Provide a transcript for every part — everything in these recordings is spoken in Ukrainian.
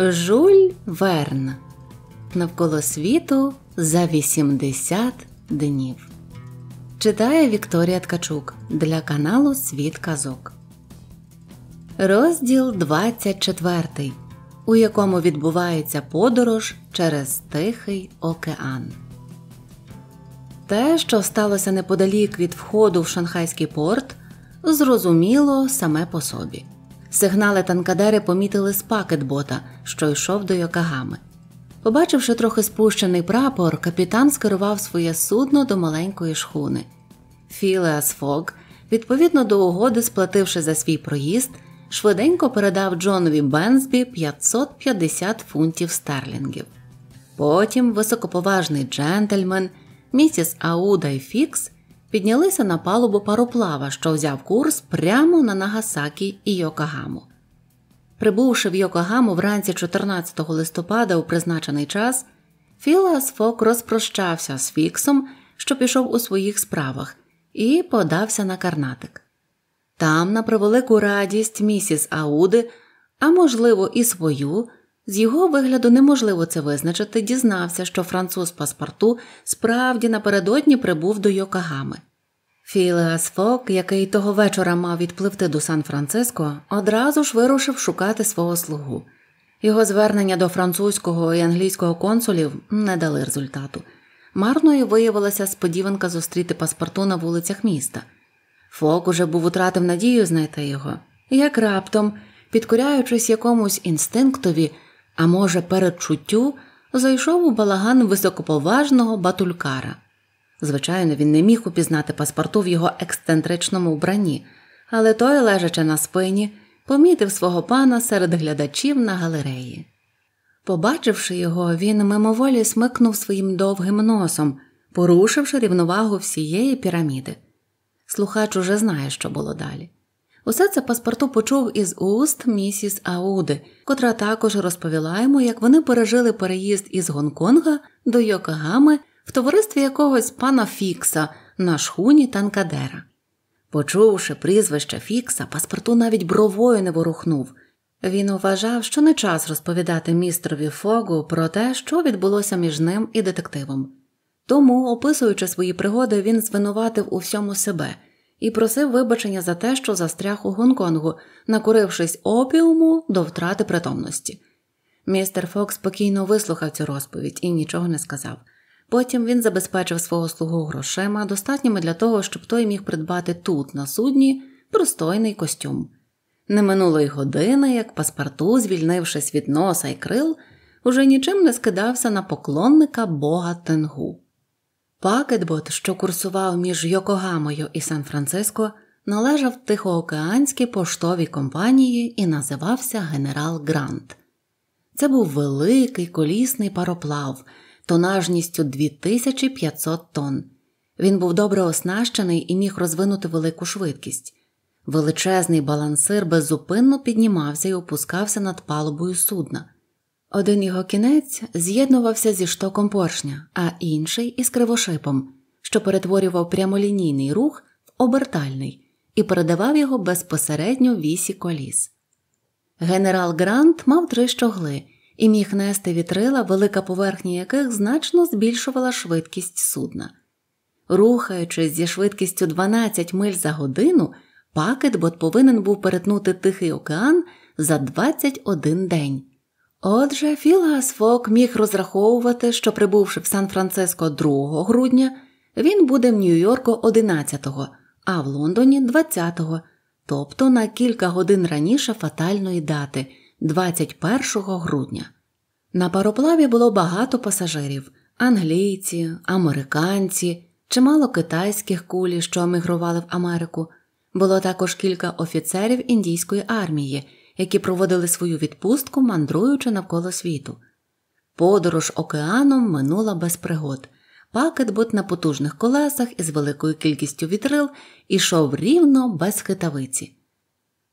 Жуль Верн навколо світу за 80 днів. Читає Вікторія Ткачук для каналу Світ Казок. Розділ 24, у якому відбувається подорож через Тихий океан. Те, що сталося неподалік від входу в шанхайський порт, зрозуміло саме по собі. Сигнали танкадери помітили з пакетбота, що йшов до Йокагами. Побачивши трохи спущений прапор, капітан скерував своє судно до маленької шхуни. Філеас Фог, відповідно до угоди, сплативши за свій проїзд, швиденько передав Джонові Бензбі 550 фунтів стерлінгів. Потім високоповажний джентльмен, місіс Ауда і Фікс піднялися на палубу пароплава, що взяв курс прямо на Нагасакі і Йокогаму. Прибувши в Йокогаму вранці 14 листопада у призначений час, Філас Фок розпрощався з Фіксом, що пішов у своїх справах, і подався на карнатик. Там, на превелику радість місіс Ауди, а можливо, і свою, з його вигляду неможливо це визначити, дізнався, що француз паспорту справді напередодні прибув до Йокагами. Філеас Фок, який того вечора мав відпливти до Сан Франциско, одразу ж вирушив шукати свого слугу. Його звернення до французького і англійського консулів не дали результату. Марною виявилася сподіванка зустріти паспорту на вулицях міста. Фок уже був утратив надію знайти його, як раптом, підкоряючись якомусь інстинктові, а може, передчуттю, зайшов у балаган високоповажного батулькара. Звичайно, він не міг упізнати паспорту в його ексцентричному вбранні, але той, лежачи на спині, помітив свого пана серед глядачів на галереї. Побачивши його, він мимоволі смикнув своїм довгим носом, порушивши рівновагу всієї піраміди. Слухач уже знає, що було далі. Усе це паспорту почув із уст місіс Ауди, котра також розповіла йому, як вони пережили переїзд із Гонконга до Йокогами в товаристві якогось пана Фікса на шхуні танкадера. Почувши прізвище Фікса, паспорту навіть бровою не ворухнув. Він вважав, що не час розповідати містрові Фогу про те, що відбулося між ним і детективом. Тому, описуючи свої пригоди, він звинуватив у всьому себе і просив вибачення за те, що застряг у Гонконгу, накурившись опіуму до втрати притомності. Містер Фокс спокійно вислухав цю розповідь і нічого не сказав. Потім він забезпечив свого слугу грошима, достатніми для того, щоб той міг придбати тут, на судні, простойний костюм. Не минуло й години, як паспорту, звільнившись від носа і крил, уже нічим не скидався на поклонника бога Тенгу. Пакетбот, що курсував між Йокогамою і Сан-Франциско, належав Тихоокеанській поштовій компанії і називався Генерал Грант. Це був великий колісний пароплав, тонажністю 2500 тонн. Він був добре оснащений і міг розвинути велику швидкість. Величезний балансир беззупинно піднімався і опускався над палубою судна. Один його кінець з'єднувався зі штоком поршня, а інший із кривошипом, що перетворював прямолінійний рух в обертальний і передавав його безпосередньо вісі коліс. Генерал Грант мав три щогли і міг нести вітрила, велика поверхня яких значно збільшувала швидкість судна. Рухаючись зі швидкістю 12 миль за годину, пакет бот повинен був перетнути Тихий океан за 21 день. Отже, Філас Фок міг розраховувати, що прибувши в Сан Франциско 2 грудня, він буде в Нью-Йорку 11-го, а в Лондоні 20-го, тобто на кілька годин раніше фатальної дати 21 грудня. На пароплаві було багато пасажирів англійці, американці, чимало китайських кулі, що емігрували в Америку. Було також кілька офіцерів індійської армії, які проводили свою відпустку, мандруючи навколо світу. Подорож океаном минула без пригод. Пакет Пакетбот на потужних колесах із великою кількістю вітрил ішов рівно без хитавиці.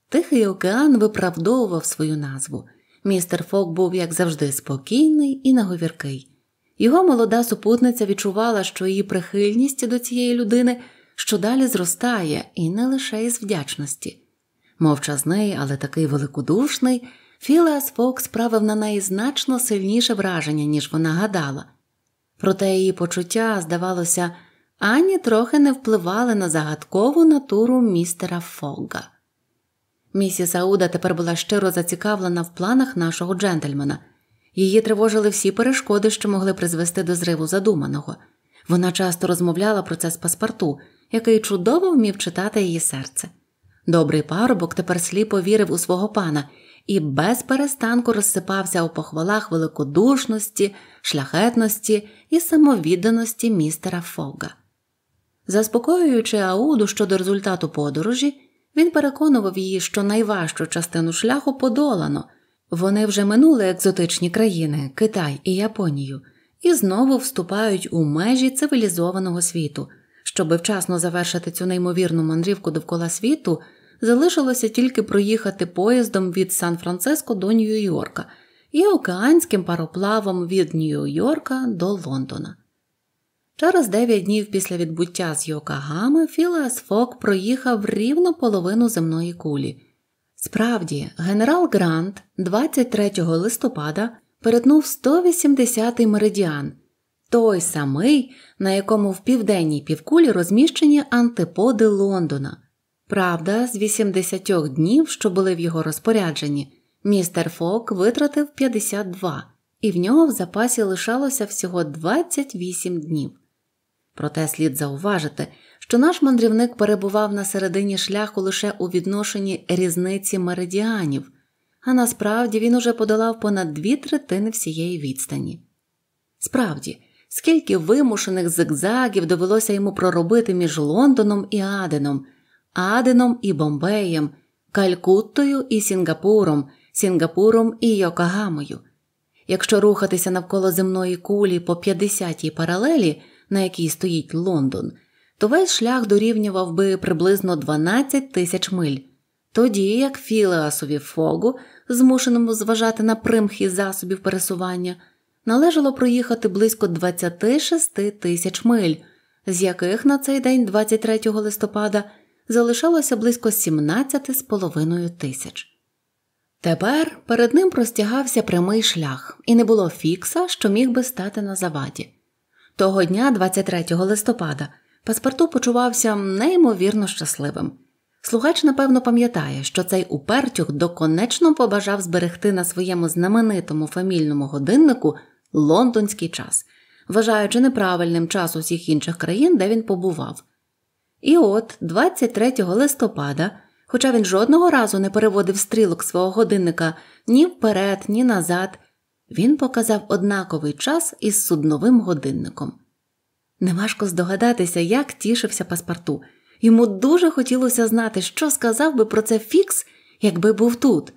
Тихий океан виправдовував свою назву. Містер Фок був, як завжди, спокійний і наговіркий. Його молода супутниця відчувала, що її прихильність до цієї людини щодалі зростає і не лише із вдячності. Мовчазний, але такий великодушний, Філеас Фокс справив на неї значно сильніше враження, ніж вона гадала. Проте її почуття, здавалося, ані трохи не впливали на загадкову натуру містера Фогга. Місіс Ауда тепер була щиро зацікавлена в планах нашого джентльмена. Її тривожили всі перешкоди, що могли призвести до зриву задуманого. Вона часто розмовляла про це з паспорту, який чудово вмів читати її серце. Добрий парубок тепер сліпо вірив у свого пана і без перестанку розсипався у похвалах великодушності, шляхетності і самовідданості містера Фога. Заспокоюючи Ауду щодо результату подорожі, він переконував її, що найважчу частину шляху подолано. Вони вже минули екзотичні країни Китай і Японію, і знову вступають у межі цивілізованого світу. Щоби вчасно завершити цю неймовірну мандрівку довкола світу, Залишилося тільки проїхати поїздом від Сан-Франциско до Нью-Йорка і океанським пароплавом від Нью-Йорка до Лондона. Через дев'ять днів після відбуття з Йокагами Філеас Фок проїхав рівно половину земної кулі. Справді, генерал Грант 23 листопада перетнув 180-й меридіан, той самий, на якому в південній півкулі розміщені антиподи Лондона. Правда, з 80 днів, що були в його розпорядженні, містер Фок витратив 52, і в нього в запасі лишалося всього 28 днів. Проте слід зауважити, що наш мандрівник перебував на середині шляху лише у відношенні різниці меридіанів, а насправді він уже подолав понад дві третини всієї відстані. Справді, скільки вимушених зигзагів довелося йому проробити між Лондоном і Аденом. Аденом і Бомбеєм, Калькуттою і Сінгапуром, Сінгапуром і Йокагамою. Якщо рухатися навколо земної кулі по 50-й паралелі, на якій стоїть Лондон, то весь шлях дорівнював би приблизно 12 тисяч миль, тоді як Філеасові фогу, змушеному зважати на примхи засобів пересування, належало проїхати близько 26 тисяч миль, з яких на цей день, 23 листопада, залишалося близько 17,5 тисяч. Тепер перед ним простягався прямий шлях, і не було фікса, що міг би стати на заваді. Того дня, 23 листопада, паспорту почувався неймовірно щасливим. Слугач, напевно, пам'ятає, що цей упертюх доконечно побажав зберегти на своєму знаменитому фамільному годиннику лондонський час, вважаючи неправильним час усіх інших країн, де він побував. І от, 23 листопада, хоча він жодного разу не переводив стрілок свого годинника ні вперед, ні назад, він показав однаковий час із судновим годинником. Неважко здогадатися, як тішився паспорту. Йому дуже хотілося знати, що сказав би про це Фікс, якби був тут.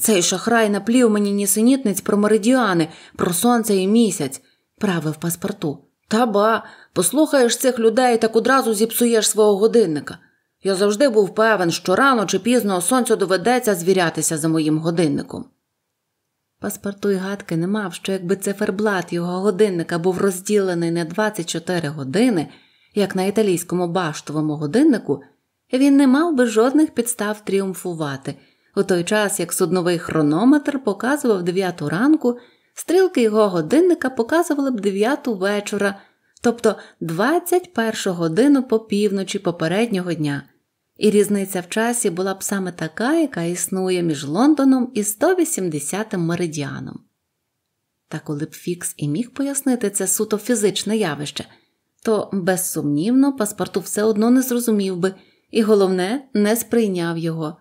Цей шахрай наплів мені нісенітниць про меридіани, про сонце і місяць, правив паспорту. Та ба, послухаєш цих людей, так одразу зіпсуєш свого годинника. Я завжди був певен, що рано чи пізно сонцю доведеться звірятися за моїм годинником. Паспорту й гадки не мав, що якби циферблат його годинника був розділений на 24 години, як на італійському баштовому годиннику, він не мав би жодних підстав тріумфувати, у той час як судновий хронометр показував 9 ранку стрілки його годинника показували б 9 вечора, тобто 21 годину по півночі попереднього дня, і різниця в часі була б саме така, яка існує між Лондоном і 180 м меридіаном. Та коли б Фікс і міг пояснити це суто фізичне явище, то безсумнівно паспорту все одно не зрозумів би і, головне, не сприйняв його.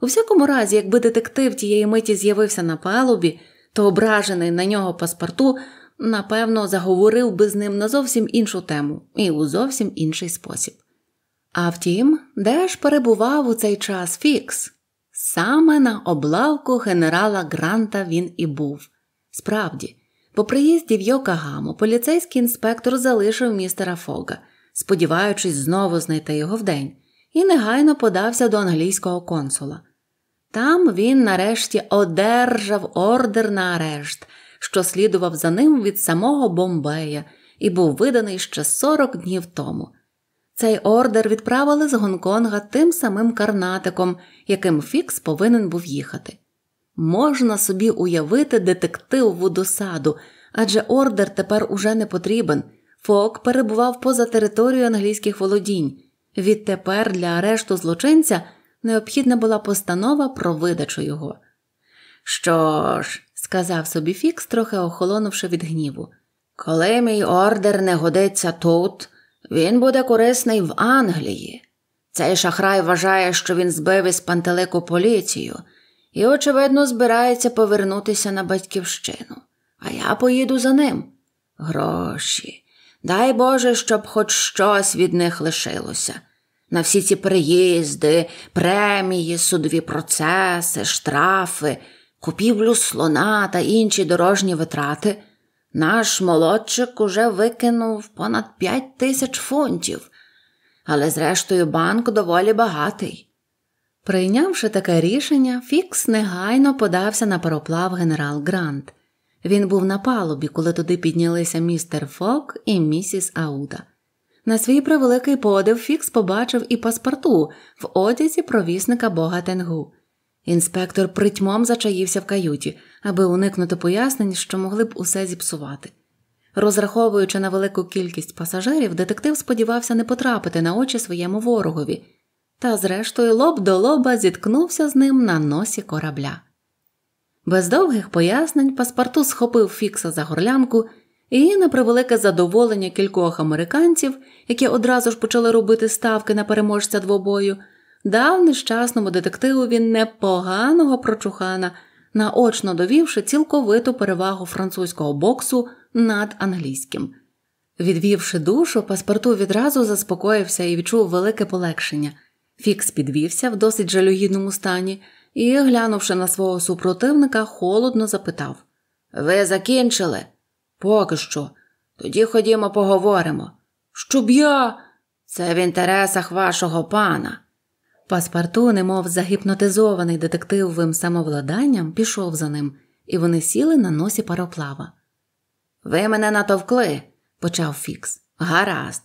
У всякому разі, якби детектив тієї миті з'явився на палубі, то ображений на нього паспорту, напевно, заговорив би з ним на зовсім іншу тему і у зовсім інший спосіб. А втім, де ж перебував у цей час Фікс? Саме на облавку генерала Гранта він і був. Справді, по приїзді в Йокагаму поліцейський інспектор залишив містера Фога, сподіваючись знову знайти його вдень, і негайно подався до англійського консула. Там він нарешті одержав ордер на арешт, що слідував за ним від самого Бомбея, і був виданий ще 40 днів тому. Цей ордер відправили з Гонконга тим самим карнатиком, яким Фікс повинен був їхати. Можна собі уявити детективову досаду, адже ордер тепер уже не потрібен. Фок перебував поза територією англійських володінь. Відтепер для арешту злочинця необхідна була постанова про видачу його. Що ж, сказав собі Фікс, трохи охолонувши від гніву, коли мій ордер не годиться тут, він буде корисний в Англії. Цей шахрай вважає, що він збив із пантелику поліцію і, очевидно, збирається повернутися на батьківщину, а я поїду за ним. Гроші. Дай Боже, щоб хоч щось від них лишилося на всі ці приїзди, премії, судові процеси, штрафи, купівлю слона та інші дорожні витрати, наш молодчик уже викинув понад п'ять тисяч фунтів, але, зрештою, банк доволі багатий. Прийнявши таке рішення, Фікс негайно подався на пароплав генерал Грант. Він був на палубі, коли туди піднялися містер Фок і місіс Ауда. На свій превеликий подив Фікс побачив і паспорту в одязі провісника бога Тенгу. Інспектор притьмом зачаївся в каюті, аби уникнути пояснень, що могли б усе зіпсувати. Розраховуючи на велику кількість пасажирів, детектив сподівався не потрапити на очі своєму ворогові, та, зрештою, лоб до лоба зіткнувся з ним на носі корабля. Без довгих пояснень паспорту схопив Фікса за горлянку і на превелике задоволення кількох американців, які одразу ж почали робити ставки на переможця двобою, дав нещасному детективові непоганого прочухана, наочно довівши цілковиту перевагу французького боксу над англійським. Відвівши душу, паспорту відразу заспокоївся і відчув велике полегшення. Фікс підвівся в досить жалюгідному стані і, глянувши на свого супротивника, холодно запитав Ви закінчили? Поки що. Тоді ходімо поговоримо. Щоб я. Це в інтересах вашого пана. Паспарту, немов загіпнотизований детективовим самовладанням, пішов за ним, і вони сіли на носі пароплава. Ви мене натовкли, почав Фікс. Гаразд.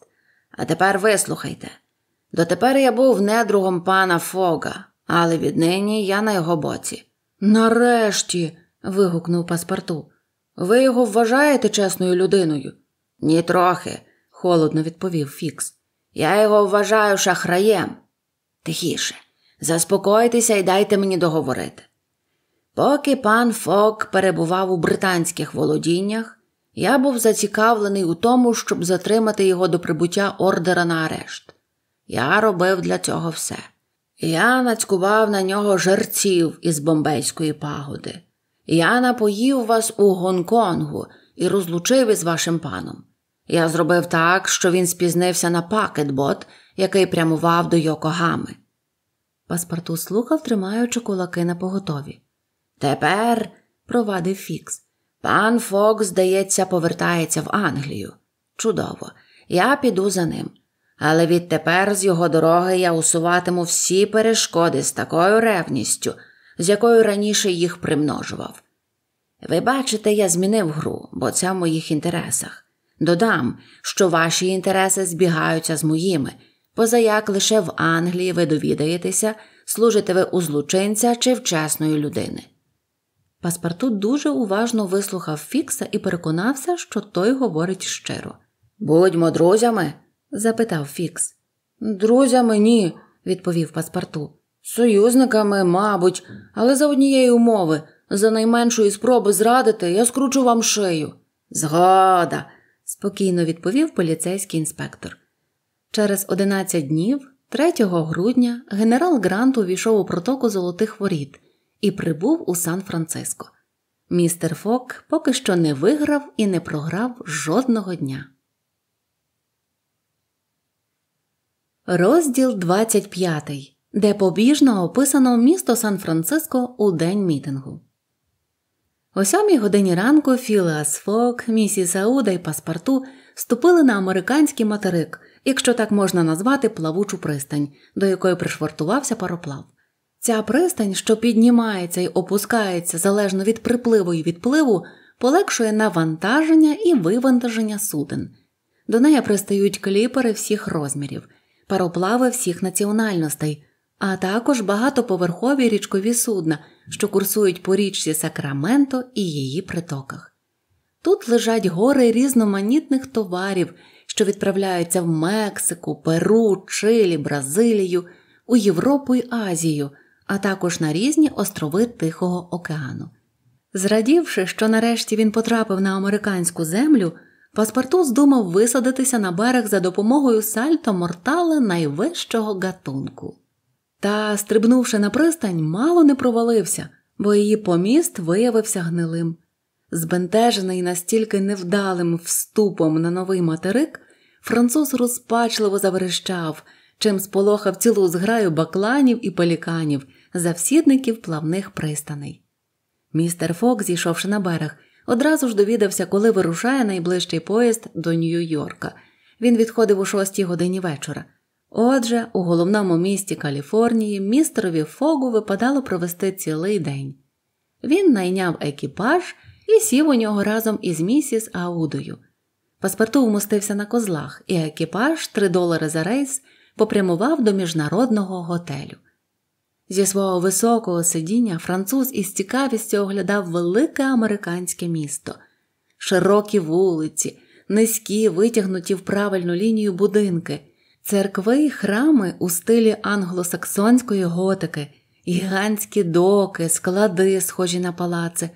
А тепер вислухайте. Дотепер я був недругом пана Фога, але віднині я на його боці. Нарешті. вигукнув паспарту. Ви його вважаєте чесною людиною? «Ні трохи», – холодно відповів Фікс. Я його вважаю шахраєм. Тихіше, заспокойтеся і дайте мені договорити. Поки пан Фок перебував у британських володіннях, я був зацікавлений у тому, щоб затримати його до прибуття ордера на арешт. Я робив для цього все. Я нацькував на нього жерців із бомбейської пагоди. Я напоїв вас у Гонконгу і розлучив із вашим паном. Я зробив так, що він спізнився на пакетбот, який прямував до Йокогами. Паспарту слухав, тримаючи кулаки на поготові. Тепер, провадив Фікс, пан Фокс, здається, повертається в Англію. Чудово, я піду за ним. Але відтепер з його дороги я усуватиму всі перешкоди з такою ревністю з якою раніше їх примножував. Ви бачите, я змінив гру, бо це в моїх інтересах. Додам, що ваші інтереси збігаються з моїми, позаяк лише в Англії ви довідаєтеся, служите ви у злочинця чи в чесної людини. Паспарту дуже уважно вислухав Фікса і переконався, що той говорить щиро. Будьмо друзями? запитав Фікс. Друзями ні, відповів паспарту. Союзниками, мабуть, але за однієї умови, за найменшої спроби зрадити, я скручу вам шию. Згода, спокійно відповів поліцейський інспектор. Через 11 днів, 3 грудня, генерал Грант увійшов у протоку Золотих Воріт і прибув у Сан Франциско. Містер Фок поки що не виграв і не програв жодного дня. Розділ 25 де побіжно описано місто Сан-Франциско у день мітингу. О сьомій годині ранку Філеас Фок, місіс Ауда і паспарту ступили на американський материк, якщо так можна назвати плавучу пристань, до якої пришвартувався пароплав. Ця пристань, що піднімається і опускається залежно від припливу і відпливу, полегшує навантаження і вивантаження суден. До неї пристають кліпери всіх розмірів, пароплави всіх національностей, а також багатоповерхові річкові судна, що курсують по річці Сакраменто і її притоках. Тут лежать гори різноманітних товарів, що відправляються в Мексику, Перу, Чилі, Бразилію, у Європу й Азію, а також на різні острови Тихого океану. Зрадівши, що нарешті він потрапив на американську землю, паспорту здумав висадитися на берег за допомогою сальто мортале найвищого гатунку. Та, стрибнувши на пристань, мало не провалився, бо її поміст виявився гнилим. Збентежений настільки невдалим вступом на новий материк, француз розпачливо заверещав, чим сполохав цілу зграю бакланів і пеліканів, завсідників плавних пристаней. Містер Фок, зійшовши на берег, одразу ж довідався, коли вирушає найближчий поїзд до Нью-Йорка. Він відходив у шостій годині вечора. Отже, у головному місті Каліфорнії містерові Фогу випадало провести цілий день. Він найняв екіпаж і сів у нього разом із місіс Аудою. Паспорту вмостився на козлах, і екіпаж три долари за рейс попрямував до міжнародного готелю. Зі свого високого сидіння француз із цікавістю оглядав велике американське місто, широкі вулиці, низькі, витягнуті в правильну лінію будинки церкви й храми у стилі англосаксонської готики, гігантські доки, склади, схожі на палаци,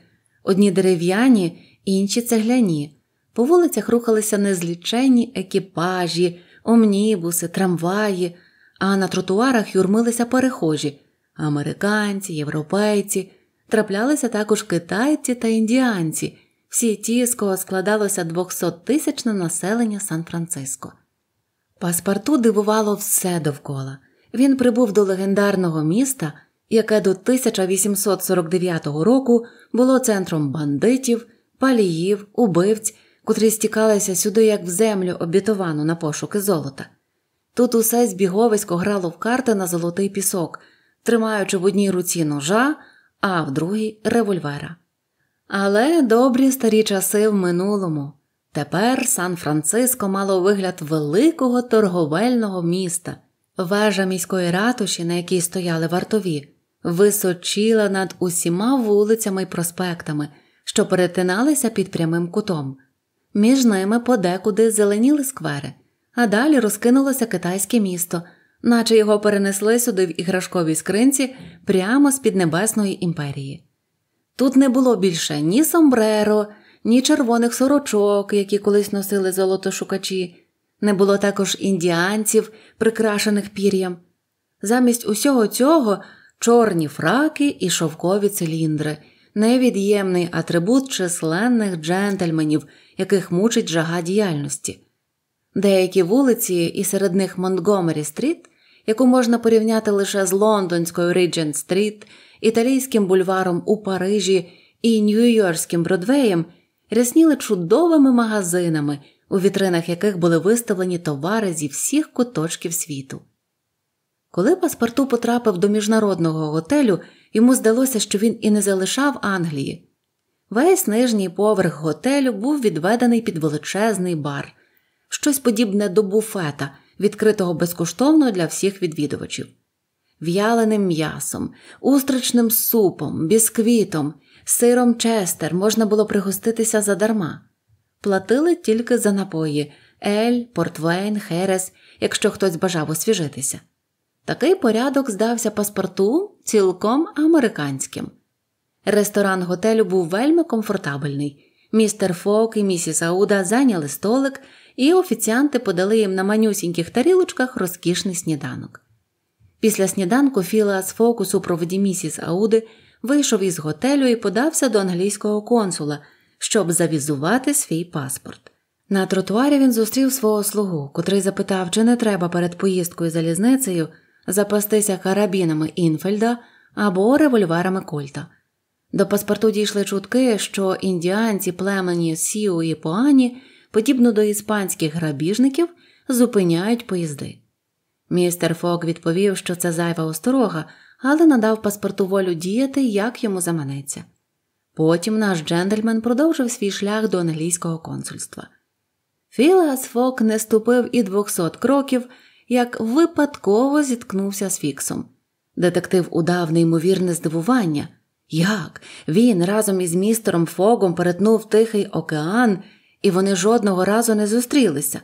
одні дерев'яні, інші цегляні. По вулицях рухалися незліченні екіпажі, омнібуси, трамваї, а на тротуарах юрмилися перехожі американці, європейці, траплялися також китайці та індіанці, всі ті, з кого складалося 200-тисячне населення Сан-Франциско. Паспарту дивувало все довкола. Він прибув до легендарного міста, яке до 1849 року було центром бандитів, паліїв, убивць, котрі стікалися сюди як в землю обітовану на пошуки золота. Тут усе збіговисько грало в карти на золотий пісок, тримаючи в одній руці ножа, а в другій револьвера. Але добрі старі часи в минулому. Тепер Сан Франциско мало вигляд великого торговельного міста, вежа міської ратуші, на якій стояли вартові, височіла над усіма вулицями й проспектами, що перетиналися під прямим кутом. Між ними подекуди зеленіли сквери, а далі розкинулося китайське місто, наче його перенесли сюди в іграшковій скринці прямо з під Небесної імперії. Тут не було більше ні Сомбреро ні червоних сорочок, які колись носили золотошукачі, не було також індіанців, прикрашених пір'ям. Замість усього цього чорні фраки і шовкові циліндри, невід'ємний атрибут численних джентльменів, яких мучить жага діяльності. Деякі вулиці, і серед них Монтгомері Стріт, яку можна порівняти лише з лондонською Ріджент Стріт, італійським бульваром у Парижі і Нью-Йоркським Бродвеєм, рясніли чудовими магазинами, у вітринах яких були виставлені товари зі всіх куточків світу. Коли паспорту потрапив до міжнародного готелю, йому здалося, що він і не залишав Англії. Весь нижній поверх готелю був відведений під величезний бар, щось подібне до буфета, відкритого безкоштовно для всіх відвідувачів, в'яленим м'ясом, устричним супом, бісквітом сиром Честер можна було пригоститися задарма. Платили тільки за напої ель, портвейн, херес, якщо хтось бажав освіжитися. Такий порядок здався паспорту цілком американським. Ресторан готелю був вельми комфортабельний. Містер Фок і місіс Ауда зайняли столик, і офіціанти подали їм на манюсіньких тарілочках розкішний сніданок. Після сніданку Філа з Фокусу проводі місіс Ауди вийшов із готелю і подався до англійського консула, щоб завізувати свій паспорт. На тротуарі він зустрів свого слугу, котрий запитав, чи не треба перед поїздкою залізницею запастися карабінами Інфельда або револьверами Кольта. До паспорту дійшли чутки, що індіанці, племені Сіу і Пуані, подібно до іспанських грабіжників, зупиняють поїзди. Містер Фок відповів, що це зайва осторога, але надав паспорту волю діяти, як йому заманеться. Потім наш джентльмен продовжив свій шлях до англійського консульства. Філас Фок не ступив і двохсот кроків, як випадково зіткнувся з Фіксом. Детектив удав неймовірне здивування. Як він разом із містером Фогом перетнув Тихий океан, і вони жодного разу не зустрілися.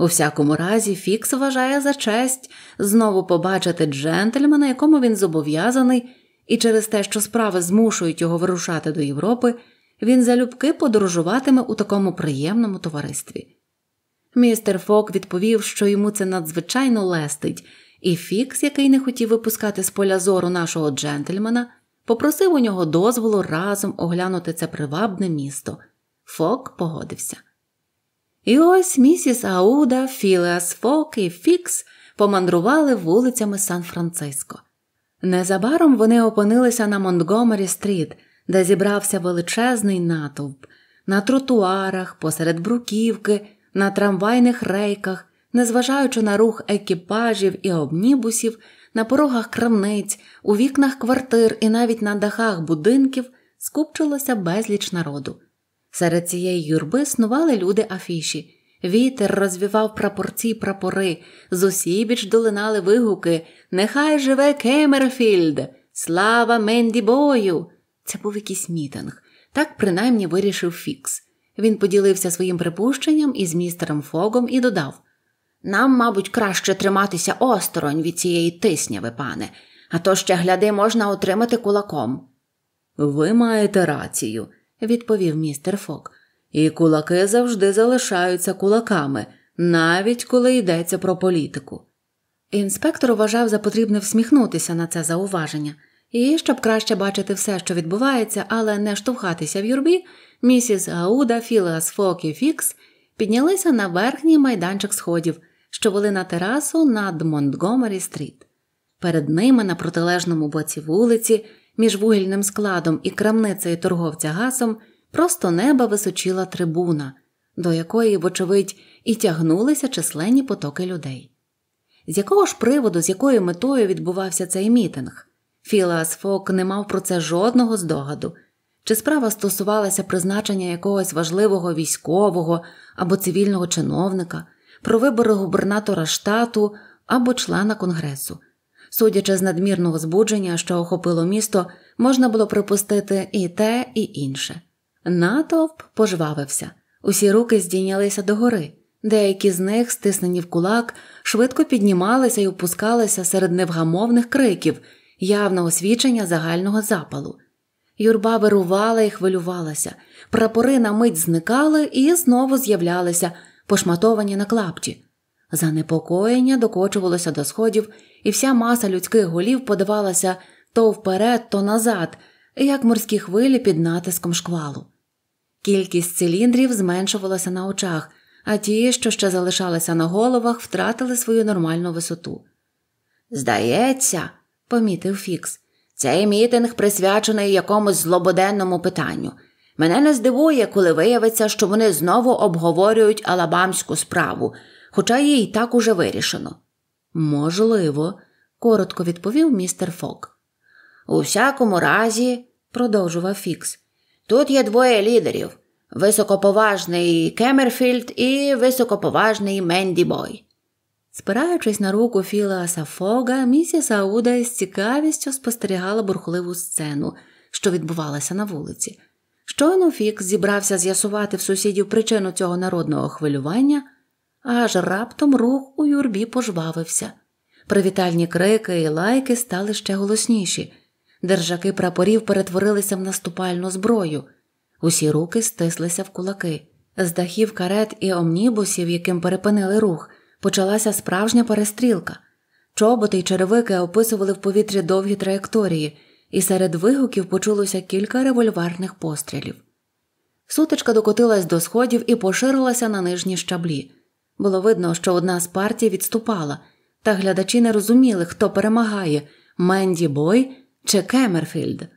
У всякому разі, Фікс вважає за честь знову побачити джентльмена, якому він зобов'язаний, і через те, що справи змушують його вирушати до Європи, він залюбки подорожуватиме у такому приємному товаристві. Містер Фок відповів, що йому це надзвичайно лестить, і Фікс, який не хотів випускати з поля зору нашого джентльмена, попросив у нього дозволу разом оглянути це привабне місто. Фок погодився. І ось місіс Ауда, Філеас Фок і Фікс помандрували вулицями Сан-Франциско. Незабаром вони опинилися на Монтгомері стріт, де зібрався величезний натовп, на тротуарах, посеред бруківки, на трамвайних рейках, незважаючи на рух екіпажів і обнібусів, на порогах крамниць, у вікнах квартир і навіть на дахах будинків скупчилося безліч народу. Серед цієї юрби снували люди афіші. Вітер розвівав прапорці прапори, з усібіч долинали вигуки Нехай живе Кемерфільд! Слава менді бою! Це був якийсь мітинг. Так принаймні вирішив Фікс. Він поділився своїм припущенням із містером Фогом і додав Нам, мабуть, краще триматися осторонь від цієї тисняви, пане, а то ще гляди можна отримати кулаком. Ви маєте рацію, відповів містер Фок. І кулаки завжди залишаються кулаками, навіть коли йдеться про політику. Інспектор вважав за потрібне всміхнутися на це зауваження, і щоб краще бачити все, що відбувається, але не штовхатися в юрбі, місіс Гауда, Філас Фок і Фікс піднялися на верхній майданчик сходів, що вели на терасу над Монтгомері стріт. Перед ними на протилежному боці вулиці між вугільним складом і крамницею торговця газом просто неба височила трибуна, до якої, вочевидь, і тягнулися численні потоки людей. З якого ж приводу, з якою метою відбувався цей мітинг? Філас Фок не мав про це жодного здогаду. Чи справа стосувалася призначення якогось важливого військового або цивільного чиновника, про вибори губернатора штату або члена конгресу? Судячи з надмірного збудження, що охопило місто, можна було припустити і те, і інше. Натовп пожвавився, усі руки здійнялися догори, деякі з них, стиснені в кулак, швидко піднімалися і опускалися серед невгамовних криків, явного свідчення загального запалу. Юрба вирувала і хвилювалася, прапори на мить зникали і знову з'являлися, пошматовані на клапті. Занепокоєння докочувалося до сходів, і вся маса людських голів подавалася то вперед, то назад, як морські хвилі під натиском шквалу. Кількість циліндрів зменшувалася на очах, а ті, що ще залишалися на головах, втратили свою нормальну висоту. Здається, помітив Фікс, цей мітинг присвячений якомусь злободенному питанню. Мене не здивує, коли виявиться, що вони знову обговорюють алабамську справу хоча її так уже вирішено. Можливо, коротко відповів містер Фок. У всякому разі, продовжував Фікс, тут є двоє лідерів високоповажний Кемерфілд і високоповажний Менді Бой. Спираючись на руку Філаса Фога, місіс Ауда із цікавістю спостерігала бурхливу сцену, що відбувалася на вулиці. Щойно Фікс зібрався з'ясувати в сусідів причину цього народного хвилювання аж раптом рух у юрбі пожвавився. Привітальні крики і лайки стали ще голосніші. Держаки прапорів перетворилися в наступальну зброю. Усі руки стислися в кулаки. З дахів карет і омнібусів, яким перепинили рух, почалася справжня перестрілка. Чоботи й черевики описували в повітрі довгі траєкторії, і серед вигуків почулося кілька револьверних пострілів. Сутичка докотилась до сходів і поширилася на нижні щаблі. Було видно, що одна з партій відступала, та глядачі не розуміли, хто перемагає Менді Бой чи Кемерфільд.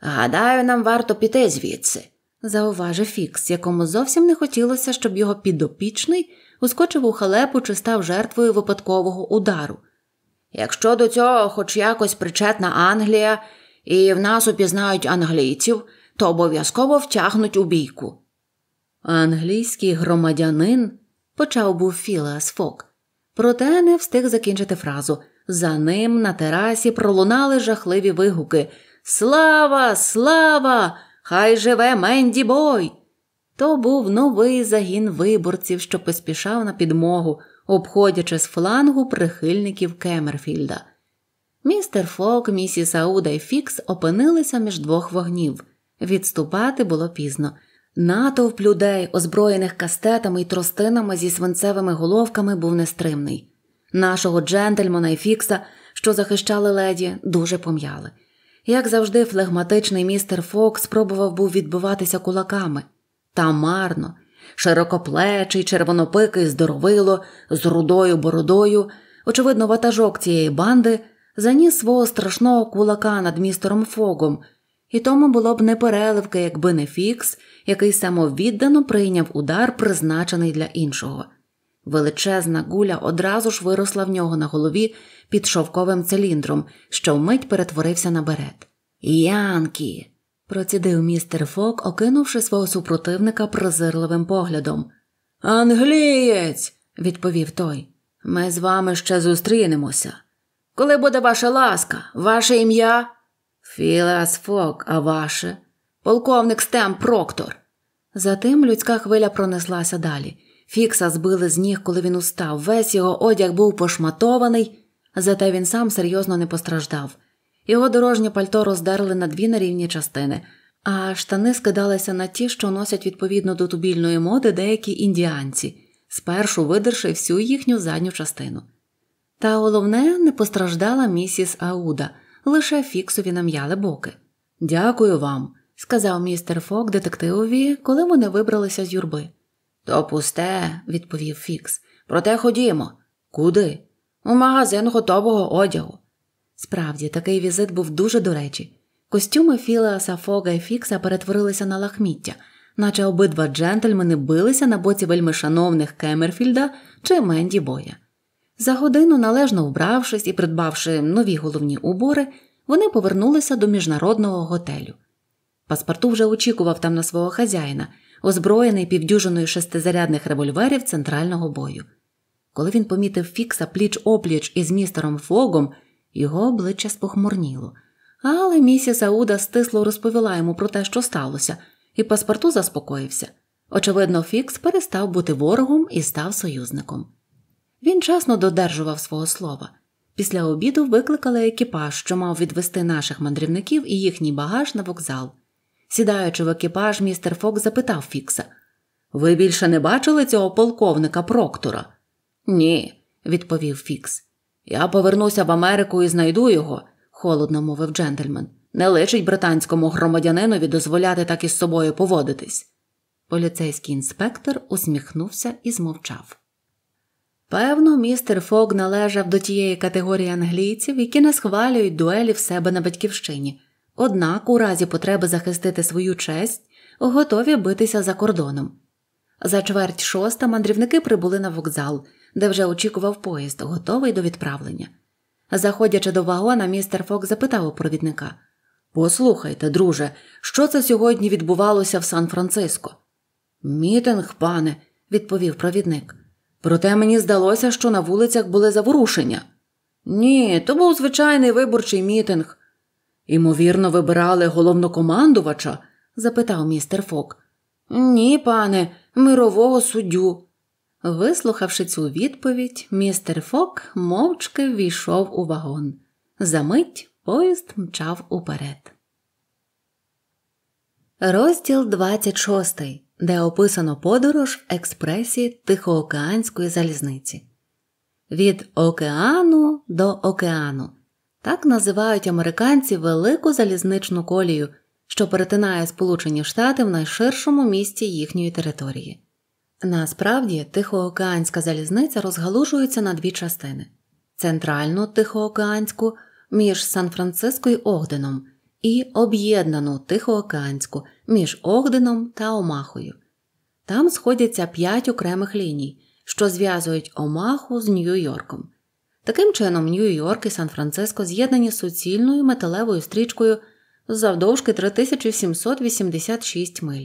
Гадаю, нам варто піти звідси, зауважив Фікс, якому зовсім не хотілося, щоб його підопічний ускочив у халепу чи став жертвою випадкового удару. Якщо до цього хоч якось причетна Англія, і в нас упізнають англійців, то обов'язково втягнуть у бійку. Англійський громадянин почав був Філас Фок. Проте не встиг закінчити фразу. За ним на терасі пролунали жахливі вигуки Слава, слава! Хай живе Менді Бой! То був новий загін виборців, що поспішав на підмогу, обходячи з флангу прихильників Кемерфільда. Містер Фок, місіс Ауда і Фікс опинилися між двох вогнів. Відступати було пізно. Натовп людей, озброєних кастетами і тростинами зі свинцевими головками, був нестримний. Нашого джентльмена і фікса, що захищали леді, дуже пом'яли. Як завжди, флегматичний містер Фокс спробував був відбиватися кулаками. Та марно, широкоплечий, червонопикий, здоровило, з рудою бородою, очевидно, ватажок цієї банди заніс свого страшного кулака над містером Фогом, і тому було б непереливки, якби не фікс який самовіддано прийняв удар, призначений для іншого. Величезна гуля одразу ж виросла в нього на голові під шовковим циліндром, що вмить перетворився на берет. Янкі. процідив містер Фок, окинувши свого супротивника прозирливим поглядом. Англієць, відповів той. Ми з вами ще зустрінемося. Коли буде ваша ласка, ваше ім'я? Філас Фок, а ваше? Полковник Стем Проктор. Затим людська хвиля пронеслася далі. Фікса збили з ніг, коли він устав. Весь його одяг був пошматований, зате він сам серйозно не постраждав. Його дорожнє пальто роздерли на дві нарівні частини, а штани скидалися на ті, що носять відповідно до тубільної моди деякі індіанці, спершу видерши всю їхню задню частину. Та головне, не постраждала місіс Ауда, лише фіксові нам'яли боки. Дякую вам сказав містер Фок детективові, коли вони вибралися з юрби. То пусте, відповів Фікс. Проте ходімо. Куди? У магазин готового одягу. Справді, такий візит був дуже до речі. Костюми Філеаса, Фога і Фікса перетворилися на лахміття, наче обидва джентльмени билися на боці вельми шановних Кемерфільда чи Менді Боя. За годину, належно вбравшись і придбавши нові головні убори, вони повернулися до міжнародного готелю. Паспорту вже очікував там на свого хазяїна, озброєний півдюжиною шестизарядних револьверів центрального бою. Коли він помітив Фікса пліч опліч із містером Фогом, його обличчя спохмурніло. Але місіс Ауда стисло розповіла йому про те, що сталося, і паспорту заспокоївся. Очевидно, Фікс перестав бути ворогом і став союзником. Він чесно додержував свого слова. Після обіду викликали екіпаж, що мав відвести наших мандрівників і їхній багаж на вокзал. Сідаючи в екіпаж, містер Фок запитав Фікса Ви більше не бачили цього полковника Проктора? Ні, відповів Фікс. Я повернуся в Америку і знайду його, холодно мовив джентльмен. Не личить британському громадянинові дозволяти так із собою поводитись. Поліцейський інспектор усміхнувся і змовчав. Певно, містер Фог належав до тієї категорії англійців, які не схвалюють дуелі в себе на батьківщині однак, у разі потреби захистити свою честь, готові битися за кордоном. За чверть шоста мандрівники прибули на вокзал, де вже очікував поїзд, готовий до відправлення. Заходячи до вагона, містер Фок запитав у провідника Послухайте, друже, що це сьогодні відбувалося в Сан Франциско? Мітинг, пане, відповів провідник. Проте мені здалося, що на вулицях були заворушення. Ні, то був звичайний виборчий мітинг. Імовірно, вибирали головнокомандувача? запитав містер Фок. Ні, пане, мирового суддю. Вислухавши цю відповідь, містер Фок мовчки війшов у вагон. Замить поїзд мчав уперед. Розділ 26, де описано подорож експресії Тихоокеанської залізниці. Від океану до океану. Так називають американці велику залізничну колію, що перетинає Сполучені Штати в найширшому місці їхньої території. Насправді, Тихоокеанська залізниця розгалужується на дві частини центральну Тихоокеанську між Сан-Франциско і Огденом і об'єднану Тихоокеанську між Огденом та Омахою. Там сходяться п'ять окремих ліній, що зв'язують Омаху з Нью-Йорком. Таким чином, Нью-Йорк і Сан-Франциско з'єднані суцільною металевою стрічкою завдовжки 3786 миль.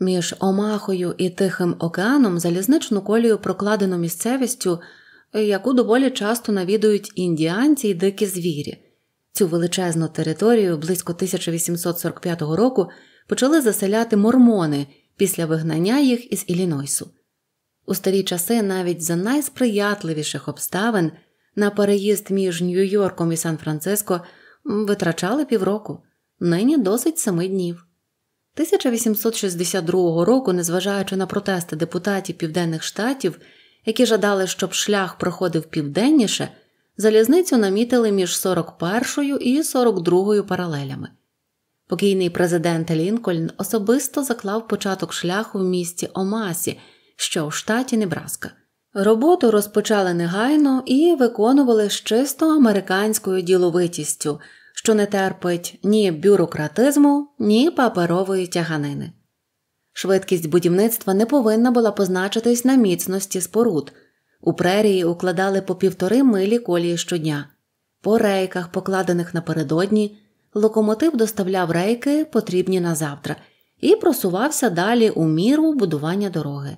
Між Омахою і Тихим океаном залізничну колію прокладено місцевістю, яку доволі часто навідують індіанці й дикі звірі. Цю величезну територію близько 1845 року почали заселяти мормони після вигнання їх із Іллінойсу. У старі часи навіть за найсприятливіших обставин на переїзд між Нью-Йорком і Сан-Франциско витрачали півроку, нині досить семи днів. 1862 року, незважаючи на протести депутатів південних штатів, які жадали, щоб шлях проходив південніше, залізницю намітили між 41 і 42 паралелями. Покійний президент Лінкольн особисто заклав початок шляху в місті Омасі, що у штаті Небраска. Роботу розпочали негайно і виконували з чисто американською діловитістю, що не терпить ні бюрократизму, ні паперової тяганини. Швидкість будівництва не повинна була позначитись на міцності споруд. У прерії укладали по півтори милі колії щодня. По рейках, покладених напередодні, локомотив доставляв рейки, потрібні на завтра, і просувався далі у міру будування дороги.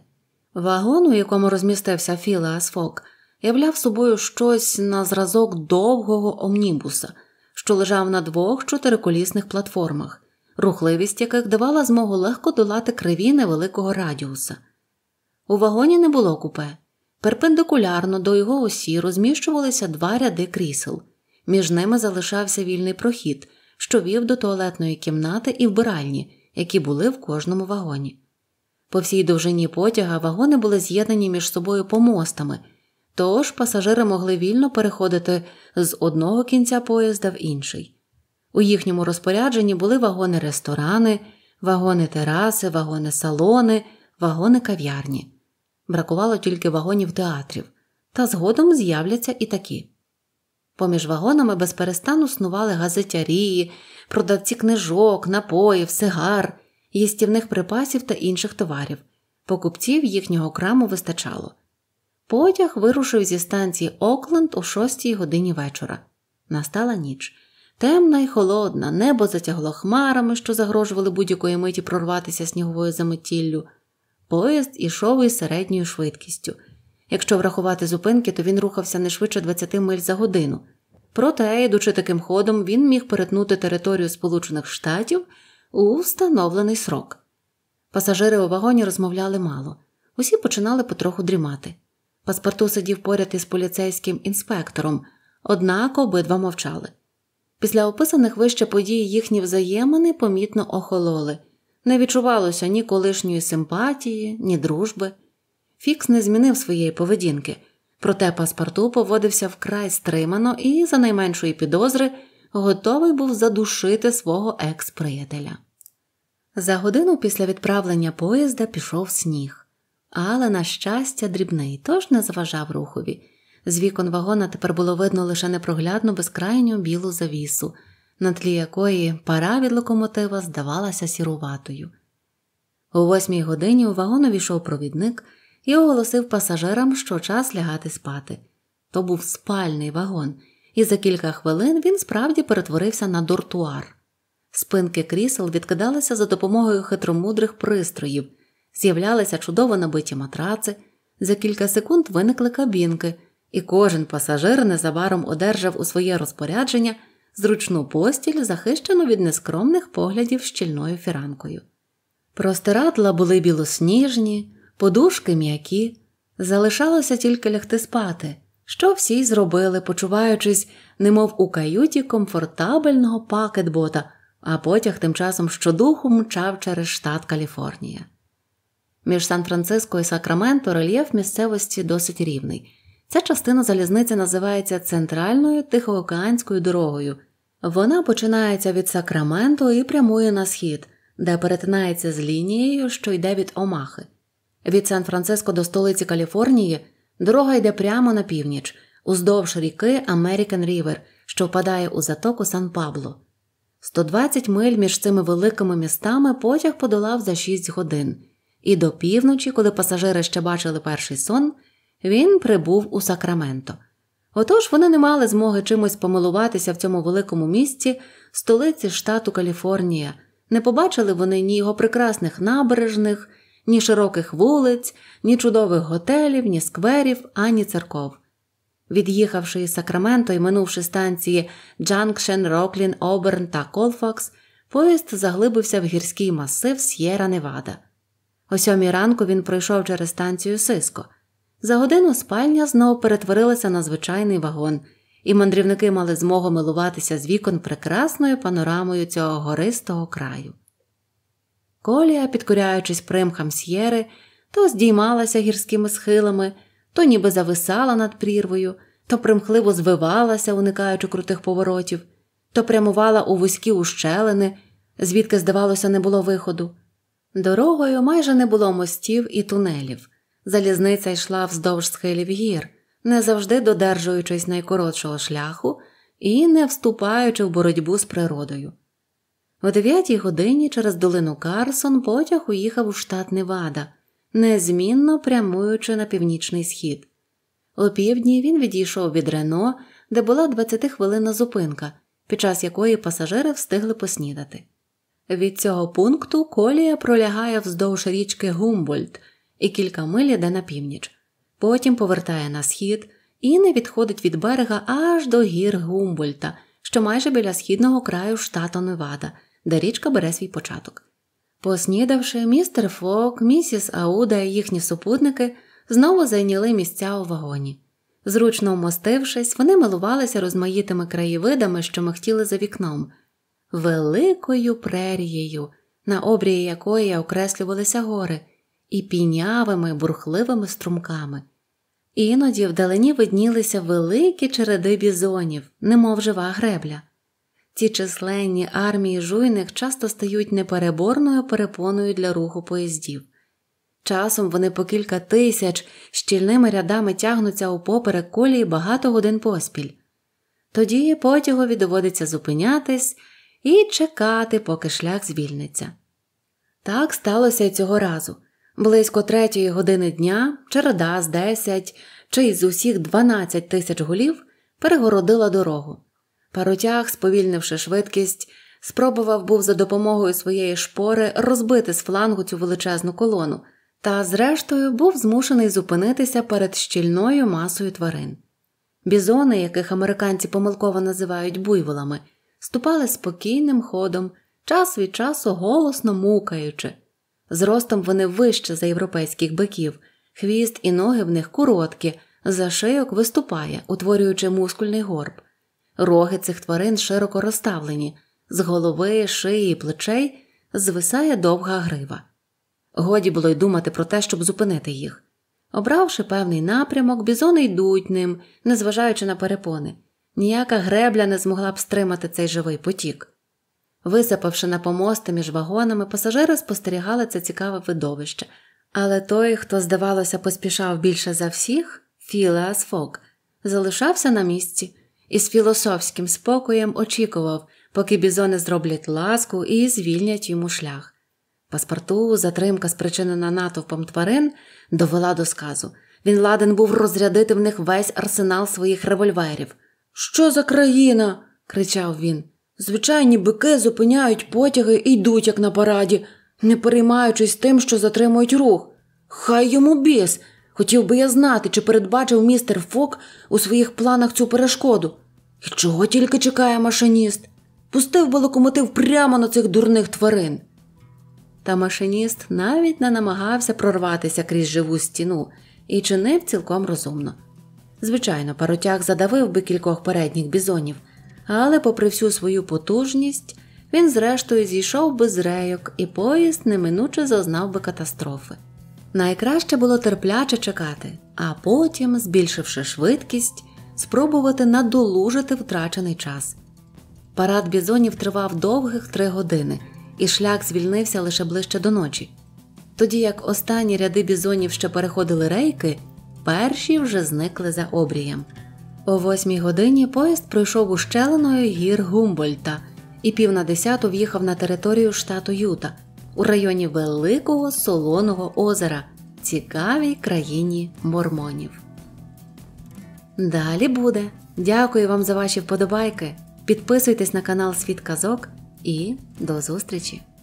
Вагон, у якому розмістився Філе Асфок, являв собою щось на зразок довгого омнібуса, що лежав на двох чотириколісних платформах, рухливість яких давала змогу легко долати криві невеликого радіуса. У вагоні не було купе. Перпендикулярно до його осі розміщувалися два ряди крісел, між ними залишався вільний прохід, що вів до туалетної кімнати і вбиральні, які були в кожному вагоні. По всій довжині потяга вагони були з'єднані між собою помостами, тож пасажири могли вільно переходити з одного кінця поїзда в інший. У їхньому розпорядженні були вагони-ресторани, вагони-тераси, вагони-салони, вагони-кав'ярні. Бракувало тільки вагонів театрів, та згодом з'являться і такі. Поміж вагонами безперестану снували газетярії, продавці книжок, напоїв, сигар їстівних припасів та інших товарів, покупців їхнього краму вистачало. Потяг вирушив зі станції Окленд о 6 годині вечора. Настала ніч. Темна й холодна, небо затягло хмарами, що загрожували будь-якої миті прорватися сніговою заметіллю. Поїзд ішов із середньою швидкістю. Якщо врахувати зупинки, то він рухався не швидше 20 миль за годину. Проте, йдучи таким ходом, він міг перетнути територію Сполучених Штатів у встановлений срок. Пасажири у вагоні розмовляли мало, усі починали потроху дрімати. Паспорту сидів поряд із поліцейським інспектором, однак обидва мовчали. Після описаних вище подій їхні взаємини помітно охололи, не відчувалося ні колишньої симпатії, ні дружби. Фікс не змінив своєї поведінки, проте паспорту поводився вкрай стримано і, за найменшої підозри, готовий був задушити свого екс-приятеля. За годину після відправлення поїзда пішов сніг, але, на щастя, дрібний, тож не зважав рухові. З вікон вагона тепер було видно лише непроглядну безкрайню білу завісу, на тлі якої пара від локомотива здавалася сіруватою. О восьмій годині у вагон увійшов провідник і оголосив пасажирам, що час лягати спати. То був спальний вагон, і за кілька хвилин він справді перетворився на дортуар. Спинки крісел відкидалися за допомогою хитромудрих пристроїв, з'являлися чудово набиті матраци, за кілька секунд виникли кабінки, і кожен пасажир незабаром одержав у своє розпорядження зручну постіль, захищену від нескромних поглядів щільною фіранкою. Простирадла були білосніжні, подушки м'які, залишалося тільки лягти спати що всі зробили, почуваючись, немов у каюті комфортабельного пакетбота, а потяг тим часом щодуху мчав через штат Каліфорнія. Між Сан-Франциско і Сакраменто рельєф місцевості досить рівний. Ця частина залізниці називається Центральною Тихоокеанською дорогою. Вона починається від Сакраменто і прямує на схід, де перетинається з лінією, що йде від Омахи. Від Сан-Франциско до столиці Каліфорнії Дорога йде прямо на північ, уздовж ріки American Рівер, що впадає у затоку Сан Пабло. 120 миль між цими великими містами потяг подолав за 6 годин, і до півночі, коли пасажири ще бачили перший сон, він прибув у Сакраменто. Отож вони не мали змоги чимось помилуватися в цьому великому місті, столиці штату Каліфорнія. Не побачили вони ні його прекрасних набережних, ні широких вулиць, ні чудових готелів, ні скверів, ані церков. Від'їхавши із Сакраменто і минувши станції Джанкшен, Роклін, Оберн та Колфакс, поїзд заглибився в гірський масив С'єра Невада. О сьомій ранку він пройшов через станцію Сиско. За годину спальня знову перетворилася на звичайний вагон, і мандрівники мали змогу милуватися з вікон прекрасною панорамою цього гористого краю. Колія, підкоряючись примхам с'єри, то здіймалася гірськими схилами, то ніби зависала над прірвою, то примхливо звивалася, уникаючи крутих поворотів, то прямувала у вузькі ущелини, звідки, здавалося, не було виходу. Дорогою майже не було мостів і тунелів. Залізниця йшла вздовж схилів гір, не завжди додержуючись найкоротшого шляху і не вступаючи в боротьбу з природою. О дев'ятій годині через долину Карсон потяг уїхав у штат Невада, незмінно прямуючи на північний схід. О півдні він відійшов від Рено, де була 20 хвилинна зупинка, під час якої пасажири встигли поснідати. Від цього пункту колія пролягає вздовж річки Гумбольд і кілька миль йде на північ, потім повертає на схід і не відходить від берега аж до гір Гумбольта, що майже біля східного краю штату Невада – де річка бере свій початок. Поснідавши, містер Фок, місіс Ауда і їхні супутники знову зайняли місця у вагоні. Зручно вмостившись, вони милувалися розмаїтими краєвидами, що махтіли за вікном, великою прерією, на обрії якої окреслювалися гори, і пінявими бурхливими струмками. Іноді вдалині виднілися великі череди бізонів, немов жива гребля. Ці численні армії жуйних часто стають непереборною перепоною для руху поїздів. Часом вони по кілька тисяч щільними рядами тягнуться упоперек колії багато годин поспіль. Тоді потягові доводиться зупинятись і чекати, поки шлях звільниться. Так сталося й цього разу. Близько третьої години дня череда з 10 чи з усіх 12 тисяч голів перегородила дорогу. Паротяг, сповільнивши швидкість, спробував був за допомогою своєї шпори розбити з флангу цю величезну колону, та, зрештою, був змушений зупинитися перед щільною масою тварин. Бізони, яких американці помилково називають буйволами, ступали спокійним ходом, час від часу голосно мукаючи. Зростом вони вище за європейських биків, хвіст і ноги в них короткі, за шийок виступає, утворюючи мускульний горб. Роги цих тварин широко розставлені, з голови, шиї і плечей звисає довга грива. Годі було й думати про те, щоб зупинити їх. Обравши певний напрямок, бізони йдуть ним, незважаючи на перепони. Ніяка гребля не змогла б стримати цей живий потік. Висипавши на помости між вагонами, пасажири спостерігали це цікаве видовище, але той, хто, здавалося, поспішав більше за всіх, Філеас Фок, залишався на місці і з філософським спокоєм очікував, поки бізони зроблять ласку і звільнять йому шлях. Паспорту затримка, спричинена натовпом тварин, довела до сказу. Він ладен був розрядити в них весь арсенал своїх револьверів. Що за країна? кричав він. Звичайні бики зупиняють потяги і йдуть, як на параді, не переймаючись тим, що затримують рух. Хай йому біс. Хотів би я знати, чи передбачив містер Фок у своїх планах цю перешкоду. І чого тільки чекає машиніст? Пустив би локомотив прямо на цих дурних тварин. Та машиніст навіть не намагався прорватися крізь живу стіну і чинив цілком розумно. Звичайно, паротяг задавив би кількох передніх бізонів, але, попри всю свою потужність, він, зрештою, зійшов би з рейок, і поїзд неминуче зазнав би катастрофи. Найкраще було терпляче чекати, а потім, збільшивши швидкість, спробувати надолужити втрачений час. Парад бізонів тривав довгих три години, і шлях звільнився лише ближче до ночі. Тоді як останні ряди бізонів ще переходили рейки, перші вже зникли за обрієм. О восьмій годині поїзд пройшов ущеленою гір Гумбольта і пів на десяту в'їхав на територію штату Юта у районі Великого Солоного озера, цікавій країні мормонів. Далі буде. Дякую вам за ваші вподобайки. Підписуйтесь на канал Світ Казок і до зустрічі!